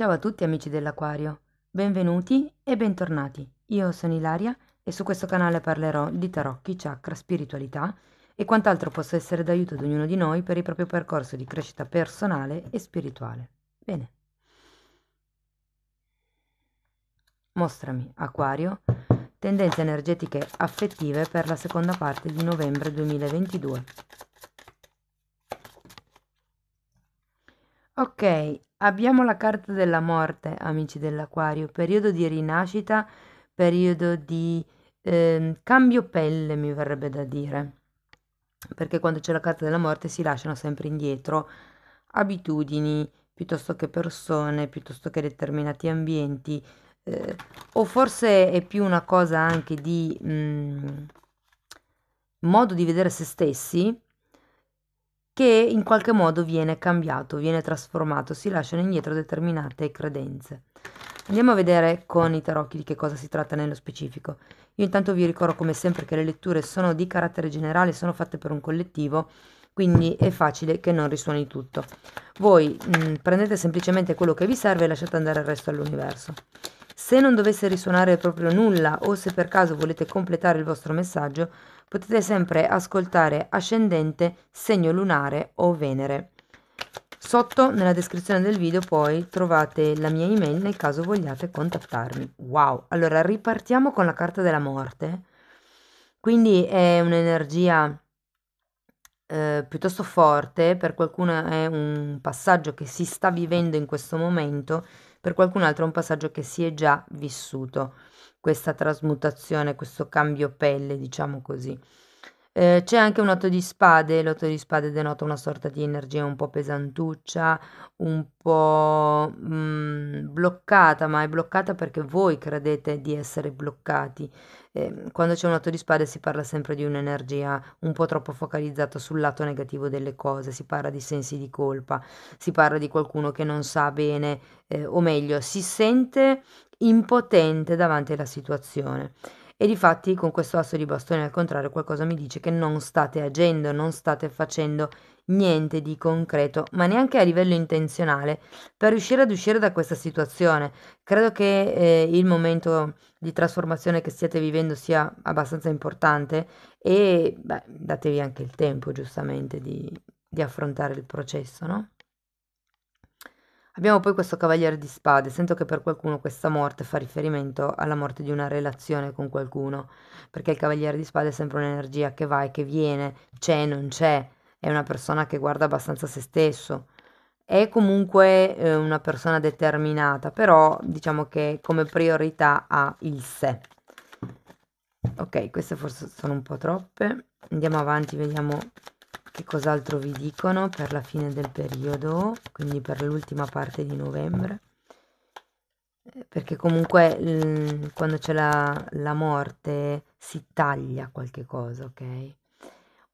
Ciao a tutti amici dell'Aquario, benvenuti e bentornati. Io sono Ilaria e su questo canale parlerò di tarocchi, chakra, spiritualità e quant'altro possa essere d'aiuto ad ognuno di noi per il proprio percorso di crescita personale e spirituale. Bene. Mostrami, Aquario, tendenze energetiche affettive per la seconda parte di novembre 2022. Ok, abbiamo la carta della morte, amici dell'acquario, periodo di rinascita, periodo di eh, cambio pelle, mi verrebbe da dire, perché quando c'è la carta della morte si lasciano sempre indietro abitudini, piuttosto che persone, piuttosto che determinati ambienti, eh, o forse è più una cosa anche di mh, mm, modo di vedere se stessi, che in qualche modo viene cambiato, viene trasformato, si lasciano indietro determinate credenze. Andiamo a vedere con i tarocchi di che cosa si tratta nello specifico. Io intanto vi ricordo come sempre che le letture sono di carattere generale, sono fatte per un collettivo, quindi è facile che non risuoni tutto. Voi mh, mm, prendete semplicemente quello che vi serve e lasciate andare il resto all'universo. Se non dovesse risuonare proprio nulla o se per caso volete completare il vostro messaggio, potete sempre ascoltare Ascendente, segno lunare o Venere. Sotto nella descrizione del video poi trovate la mia email nel caso vogliate contattarmi. Wow, allora ripartiamo con la carta della morte. Quindi è un'energia eh, piuttosto forte, per qualcuno è un passaggio che si sta vivendo in questo momento, per qualcun altro è un passaggio che si è già vissuto questa trasmutazione, questo cambio pelle, diciamo così. Eh, c'è anche un otto di spade, l'otto di spade denota una sorta di energia un po' pesantuccia, un po' mh, mm, bloccata, ma è bloccata perché voi credete di essere bloccati. Eh, quando c'è un otto di spade si parla sempre di un'energia un po' troppo focalizzata sul lato negativo delle cose, si parla di sensi di colpa, si parla di qualcuno che non sa bene, eh, o meglio, si sente impotente davanti alla situazione. E difatti con questo asso di bastone al contrario qualcosa mi dice che non state agendo, non state facendo niente di concreto, ma neanche a livello intenzionale, per riuscire ad uscire da questa situazione. Credo che eh, il momento di trasformazione che stiate vivendo sia abbastanza importante e beh, datevi anche il tempo giustamente di, di affrontare il processo, no? Abbiamo poi questo cavaliere di spade, sento che per qualcuno questa morte fa riferimento alla morte di una relazione con qualcuno, perché il cavaliere di spade è sempre un'energia che va e che viene, c'è, non c'è, è una persona che guarda abbastanza se stesso, è comunque eh, una persona determinata, però diciamo che come priorità ha il sé. Ok, queste forse sono un po' troppe, andiamo avanti, vediamo che cos'altro vi dicono per la fine del periodo, quindi per l'ultima parte di novembre? Eh, perché comunque mm, quando c'è la, la morte si taglia qualche cosa, ok?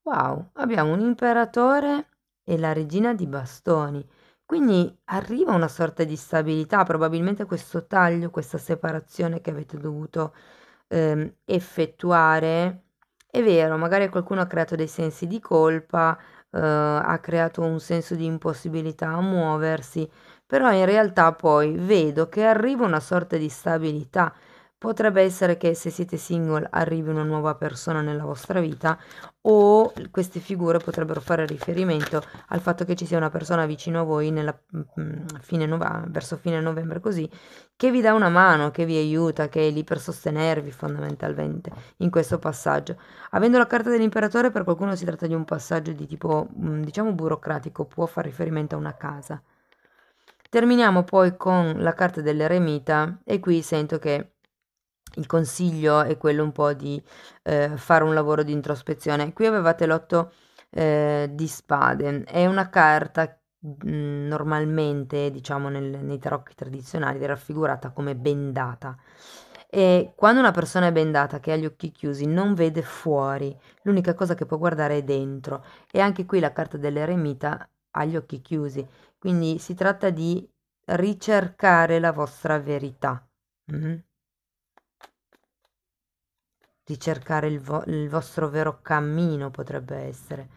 Wow, abbiamo un imperatore e la regina di bastoni. Quindi arriva una sorta di stabilità, probabilmente questo taglio, questa separazione che avete dovuto ehm, effettuare è vero, magari qualcuno ha creato dei sensi di colpa, uhm, ha creato un senso di impossibilità a muoversi, però in realtà poi vedo che arriva una sorta di stabilità Potrebbe essere che se siete single arrivi una nuova persona nella vostra vita o queste figure potrebbero fare riferimento al fatto che ci sia una persona vicino a voi nella, mm, fine novembre, verso fine novembre così che vi dà una mano, che vi aiuta, che è lì per sostenervi fondamentalmente in questo passaggio. Avendo la carta dell'imperatore per qualcuno si tratta di un passaggio di tipo mm, diciamo burocratico, può far riferimento a una casa. Terminiamo poi con la carta dell'eremita e qui sento che il consiglio è quello un po' di eh, fare un lavoro di introspezione. Qui avevate l'otto eh, di spade, è una carta mh, mm, normalmente, diciamo, nel, nei tarocchi tradizionali raffigurata come bendata. E quando una persona è bendata, che ha gli occhi chiusi, non vede fuori, l'unica cosa che può guardare è dentro. E anche qui la carta dell'eremita ha gli occhi chiusi, quindi si tratta di ricercare la vostra verità. Mm-hmm di cercare il, vo- il vostro vero cammino potrebbe essere.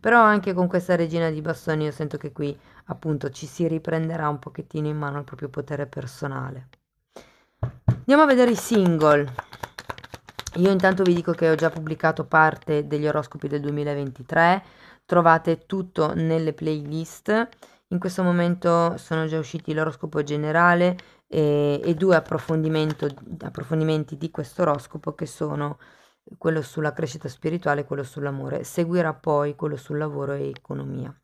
Però anche con questa regina di bastoni io sento che qui appunto ci si riprenderà un pochettino in mano il proprio potere personale. Andiamo a vedere i single. Io intanto vi dico che ho già pubblicato parte degli oroscopi del 2023, trovate tutto nelle playlist. In questo momento sono già usciti l'oroscopo generale, e, e due approfondimenti di questo oroscopo che sono quello sulla crescita spirituale e quello sull'amore. Seguirà poi quello sul lavoro e economia.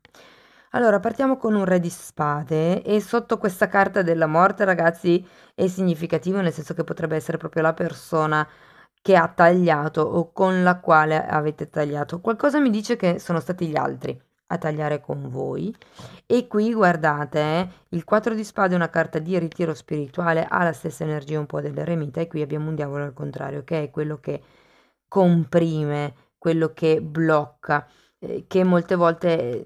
Allora, partiamo con un re di spade e sotto questa carta della morte, ragazzi, è significativo nel senso che potrebbe essere proprio la persona che ha tagliato o con la quale avete tagliato. Qualcosa mi dice che sono stati gli altri a tagliare con voi. E qui guardate, eh, il 4 di spade è una carta di ritiro spirituale, ha la stessa energia un po' dell'eremita e qui abbiamo un diavolo al contrario, che è quello che comprime, quello che blocca, eh, che molte volte eh,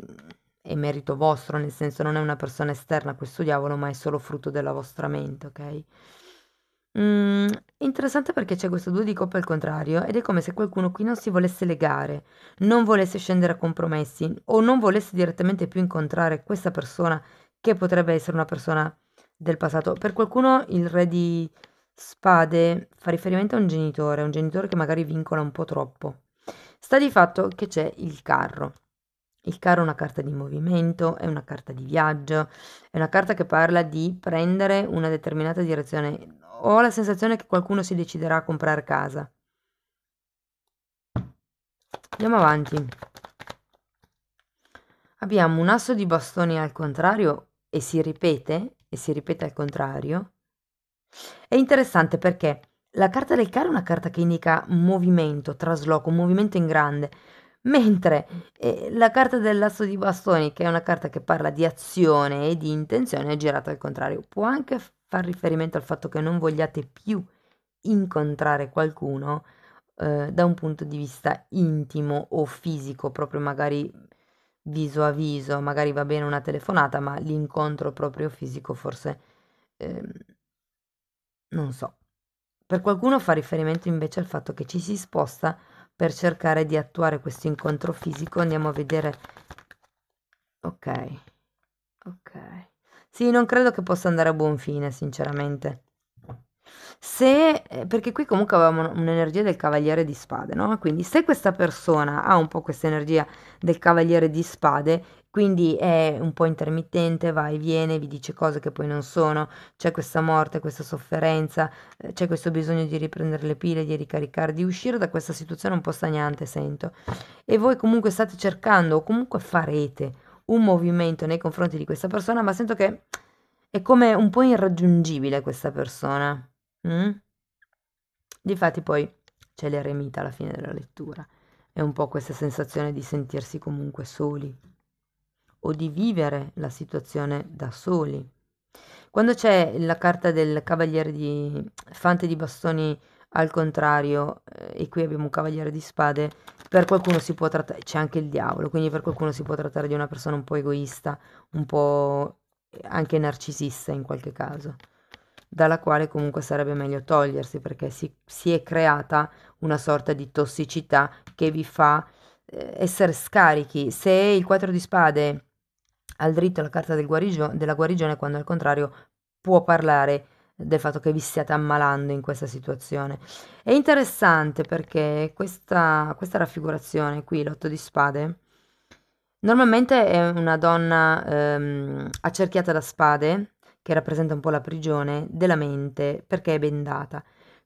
è merito vostro, nel senso non è una persona esterna questo diavolo, ma è solo frutto della vostra mente, ok? Mhmm, interessante perché c'è questo due di coppe al contrario ed è come se qualcuno qui non si volesse legare, non volesse scendere a compromessi o non volesse direttamente più incontrare questa persona che potrebbe essere una persona del passato. Per qualcuno il re di spade fa riferimento a un genitore, un genitore che magari vincola un po' troppo. Sta di fatto che c'è il carro. Il caro è una carta di movimento, è una carta di viaggio, è una carta che parla di prendere una determinata direzione. Ho la sensazione che qualcuno si deciderà a comprare casa. Andiamo avanti. Abbiamo un asso di bastoni al contrario e si ripete, e si ripete al contrario. È interessante perché la carta del caro è una carta che indica movimento, trasloco, movimento in grande. Mentre eh, la carta del lasso di bastoni, che è una carta che parla di azione e di intenzione, è girata al contrario. Può anche far riferimento al fatto che non vogliate più incontrare qualcuno eh, da un punto di vista intimo o fisico, proprio magari viso a viso, magari va bene una telefonata, ma l'incontro proprio fisico forse eh, non so. Per qualcuno fa riferimento invece al fatto che ci si sposta per cercare di attuare questo incontro fisico andiamo a vedere ok ok sì non credo che possa andare a buon fine sinceramente se eh, perché qui comunque avevamo un'energia del cavaliere di spade no quindi se questa persona ha un po' questa energia del cavaliere di spade quindi è un po' intermittente, va e viene, vi dice cose che poi non sono, c'è questa morte, questa sofferenza, eh, c'è questo bisogno di riprendere le pile, di ricaricare, di uscire da questa situazione un po' stagnante, sento. E voi comunque state cercando o comunque farete un movimento nei confronti di questa persona, ma sento che è come un po' irraggiungibile questa persona. Mm? Difatti poi c'è l'eremita alla fine della lettura. È un po' questa sensazione di sentirsi comunque soli o di vivere la situazione da soli. Quando c'è la carta del cavaliere di fante di bastoni al contrario, eh, e qui abbiamo un cavaliere di spade, per qualcuno si può trattare, c'è anche il diavolo, quindi per qualcuno si può trattare di una persona un po' egoista, un po' anche narcisista in qualche caso, dalla quale comunque sarebbe meglio togliersi perché si, si è creata una sorta di tossicità che vi fa eh, essere scarichi. Se il 4 di spade al diritto alla carta del guarigio- della guarigione quando al contrario può parlare del fatto che vi stiate ammalando in questa situazione. È interessante perché questa, questa raffigurazione qui, l'otto di spade, normalmente è una donna ehm, accerchiata da spade, che rappresenta un po' la prigione della mente perché è bendata.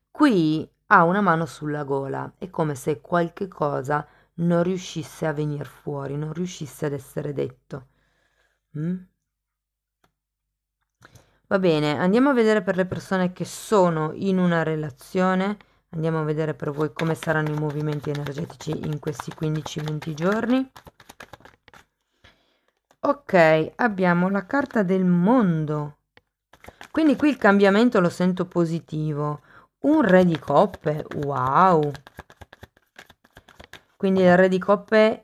Qui ha una mano sulla gola, è come se qualche cosa non riuscisse a venire fuori, non riuscisse ad essere detto. Mm? Va bene, andiamo a vedere per le persone che sono in una relazione, andiamo a vedere per voi come saranno i movimenti energetici in questi 15-20 giorni. Ok, abbiamo la carta del mondo. Quindi qui il cambiamento lo sento positivo. Un re di coppe, wow. Quindi il re di coppe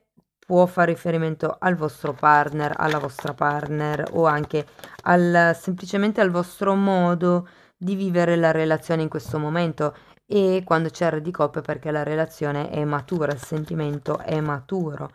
può fare riferimento al vostro partner, alla vostra partner o anche al, semplicemente al vostro modo di vivere la relazione in questo momento e quando c'è di coppia perché la relazione è matura, il sentimento è maturo.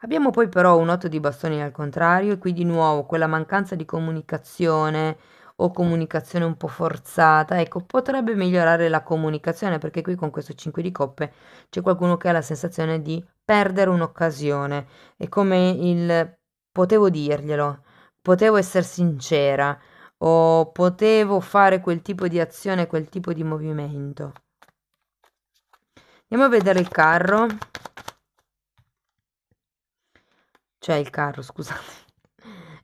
Abbiamo poi però un otto di bastoni al contrario e qui di nuovo quella mancanza di comunicazione, o comunicazione un po' forzata, ecco, potrebbe migliorare la comunicazione perché qui con questo 5 di coppe c'è qualcuno che ha la sensazione di perdere un'occasione, è come il potevo dirglielo, potevo essere sincera o potevo fare quel tipo di azione, quel tipo di movimento. Andiamo a vedere il carro. Cioè il carro, scusate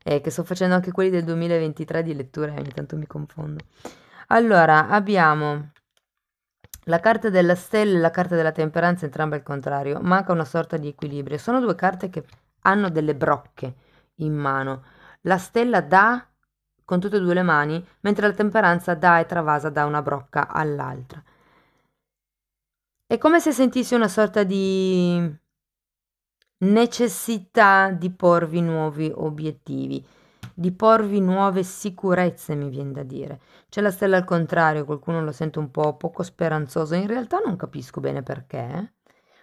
eh, che sto facendo anche quelli del 2023 di lettura, eh, ogni tanto mi confondo. Allora, abbiamo la carta della stella e la carta della temperanza, entrambe al contrario, manca una sorta di equilibrio. Sono due carte che hanno delle brocche in mano. La stella dà con tutte e due le mani, mentre la temperanza dà e travasa da una brocca all'altra. È come se sentissi una sorta di necessità di porvi nuovi obiettivi, di porvi nuove sicurezze, mi viene da dire. C'è la stella al contrario, qualcuno lo sente un po' poco speranzoso, in realtà non capisco bene perché. Eh.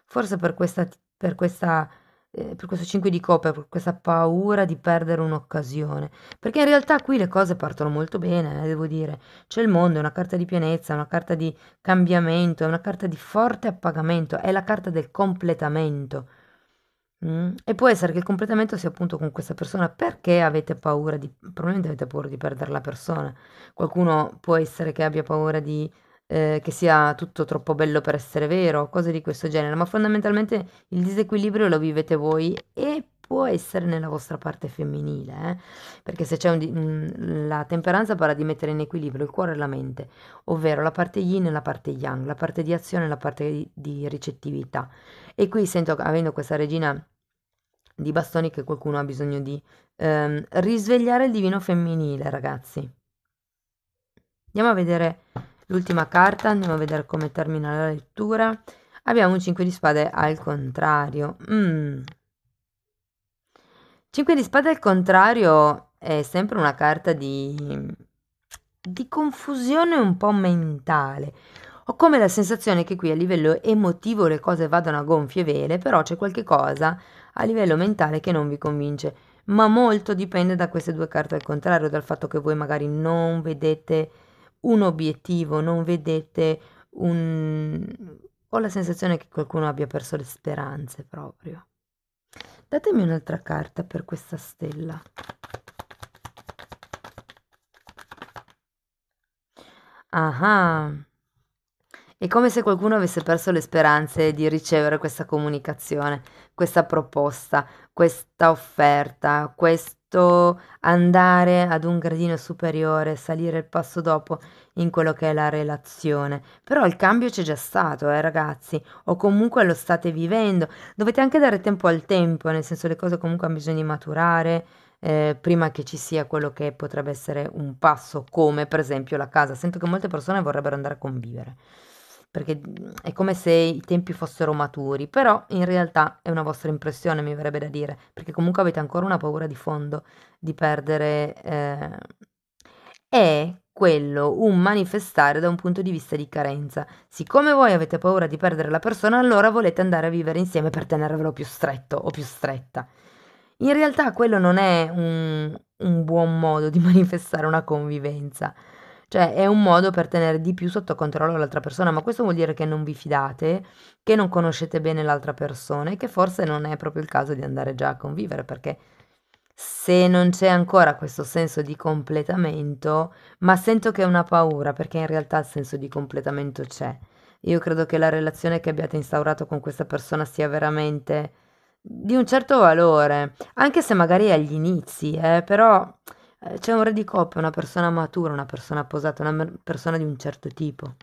Forse per questa, per questa eh, per questo 5 di coppe, per questa paura di perdere un'occasione. Perché in realtà qui le cose partono molto bene, eh, devo dire. C'è il mondo, è una carta di pienezza, è una carta di cambiamento, è una carta di forte appagamento, è la carta del completamento. Mm. E può essere che il completamento sia appunto con questa persona perché avete paura di, probabilmente avete paura di perdere la persona. Qualcuno può essere che abbia paura di, eh, che sia tutto troppo bello per essere vero, cose di questo genere, ma fondamentalmente il disequilibrio lo vivete voi e può essere nella vostra parte femminile, eh? perché se c'è un, di- mm, la temperanza parla di mettere in equilibrio il cuore e la mente, ovvero la parte yin e la parte yang, la parte di azione e la parte di, di ricettività. E qui sento, avendo questa regina di bastoni che qualcuno ha bisogno di ehm, risvegliare il divino femminile, ragazzi. Andiamo a vedere l'ultima carta, andiamo a vedere come termina la lettura. Abbiamo un 5 di spade al contrario. Mm. 5 di spade al contrario è sempre una carta di, di confusione un po' mentale. Ho come la sensazione che qui a livello emotivo le cose vadano a gonfie vele, però c'è qualche cosa a livello mentale che non vi convince, ma molto dipende da queste due carte al contrario, dal fatto che voi magari non vedete un obiettivo, non vedete un... ho la sensazione che qualcuno abbia perso le speranze proprio. Datemi un'altra carta per questa stella. Ah è come se qualcuno avesse perso le speranze di ricevere questa comunicazione, questa proposta, questa offerta, questo andare ad un gradino superiore, salire il passo dopo in quello che è la relazione. Però il cambio c'è già stato, eh ragazzi, o comunque lo state vivendo. Dovete anche dare tempo al tempo, nel senso le cose comunque hanno bisogno di maturare. Eh, prima che ci sia quello che potrebbe essere un passo come per esempio la casa sento che molte persone vorrebbero andare a convivere perché mhmm, è come se i tempi fossero maturi, però in realtà è una vostra impressione, mi verrebbe da dire, perché comunque avete ancora una paura di fondo di perdere. Eh, è quello un manifestare da un punto di vista di carenza. Siccome voi avete paura di perdere la persona, allora volete andare a vivere insieme per tenervelo più stretto o più stretta. In realtà quello non è un, un buon modo di manifestare una convivenza cioè è un modo per tenere di più sotto controllo l'altra persona, ma questo vuol dire che non vi fidate, che non conoscete bene l'altra persona e che forse non è proprio il caso di andare già a convivere, perché se non c'è ancora questo senso di completamento, ma sento che è una paura, perché in realtà il senso di completamento c'è. Io credo che la relazione che abbiate instaurato con questa persona sia veramente di un certo valore, anche se magari agli inizi, eh, però eh, c'è un re di coppia, una persona matura, una persona posata, una persona di un certo tipo.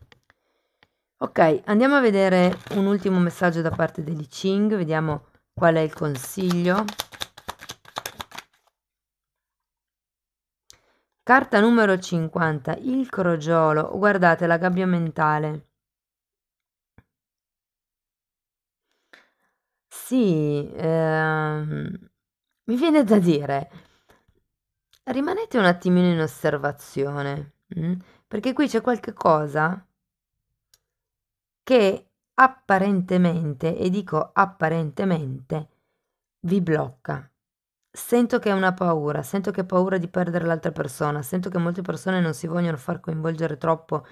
Ok, andiamo a vedere un ultimo messaggio da parte degli Ching, vediamo qual è il consiglio. Carta numero 50, il crogiolo, guardate la gabbia mentale. Sì, ehm, mi viene da dire, rimanete un attimino in osservazione, mm? perché qui c'è qualche cosa che apparentemente, e dico apparentemente, vi blocca. Sento che è una paura, sento che è paura di perdere l'altra persona, sento che molte persone non si vogliono far coinvolgere troppo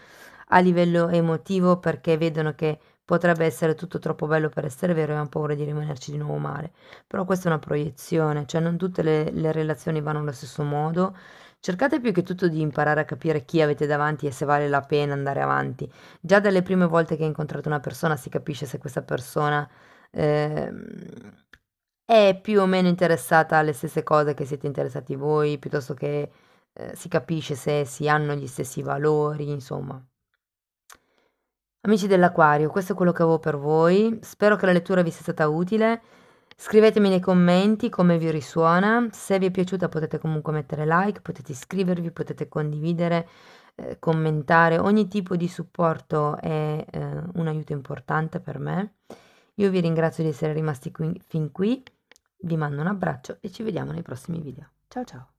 a livello emotivo perché vedono che Potrebbe essere tutto troppo bello per essere vero e ho paura di rimanerci di nuovo male. Però questa è una proiezione, cioè non tutte le, le relazioni vanno allo stesso modo. Cercate più che tutto di imparare a capire chi avete davanti e se vale la pena andare avanti. Già dalle prime volte che incontrate una persona si capisce se questa persona eh, è più o meno interessata alle stesse cose che siete interessati voi, piuttosto che eh, si capisce se si hanno gli stessi valori, insomma. Amici dell'Aquario, questo è quello che avevo per voi. Spero che la lettura vi sia stata utile. Scrivetemi nei commenti come vi risuona. Se vi è piaciuta potete comunque mettere like, potete iscrivervi, potete condividere, eh, commentare. Ogni tipo di supporto è eh, un aiuto importante per me. Io vi ringrazio di essere rimasti qui, fin qui. Vi mando un abbraccio e ci vediamo nei prossimi video. Ciao ciao!